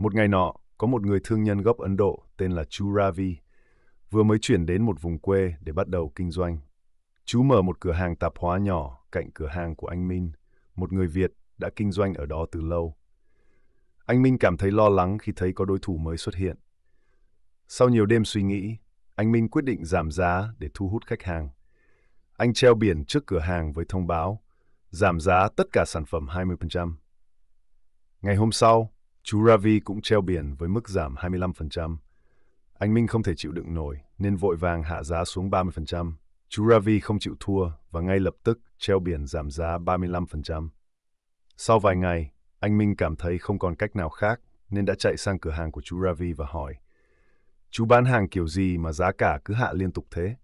Một ngày nọ, có một người thương nhân gốc Ấn Độ tên là Chu Ravi, vừa mới chuyển đến một vùng quê để bắt đầu kinh doanh. Chú mở một cửa hàng tạp hóa nhỏ cạnh cửa hàng của anh Minh, một người Việt đã kinh doanh ở đó từ lâu. Anh Minh cảm thấy lo lắng khi thấy có đối thủ mới xuất hiện. Sau nhiều đêm suy nghĩ, anh Minh quyết định giảm giá để thu hút khách hàng. Anh treo biển trước cửa hàng với thông báo giảm giá tất cả sản phẩm 20%. Ngày hôm sau, Chú Ravi cũng treo biển với mức giảm 25%. Anh Minh không thể chịu đựng nổi nên vội vàng hạ giá xuống 30%. Chú Ravi không chịu thua và ngay lập tức treo biển giảm giá 35%. Sau vài ngày, anh Minh cảm thấy không còn cách nào khác nên đã chạy sang cửa hàng của chú Ravi và hỏi Chú bán hàng kiểu gì mà giá cả cứ hạ liên tục thế?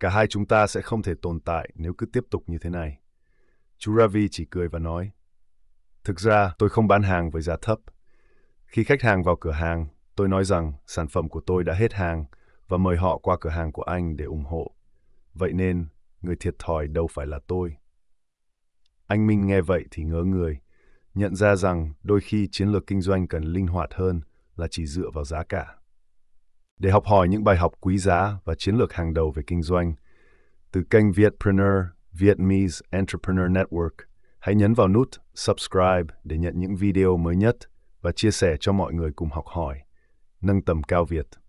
Cả hai chúng ta sẽ không thể tồn tại nếu cứ tiếp tục như thế này. Chú Ravi chỉ cười và nói Thực ra tôi không bán hàng với giá thấp, khi khách hàng vào cửa hàng, tôi nói rằng sản phẩm của tôi đã hết hàng và mời họ qua cửa hàng của anh để ủng hộ. Vậy nên, người thiệt thòi đâu phải là tôi. Anh Minh nghe vậy thì ngớ người, nhận ra rằng đôi khi chiến lược kinh doanh cần linh hoạt hơn là chỉ dựa vào giá cả. Để học hỏi những bài học quý giá và chiến lược hàng đầu về kinh doanh, từ kênh Vietpreneur, Vietnamese Entrepreneur Network, hãy nhấn vào nút subscribe để nhận những video mới nhất – và chia sẻ cho mọi người cùng học hỏi, nâng tầm cao Việt.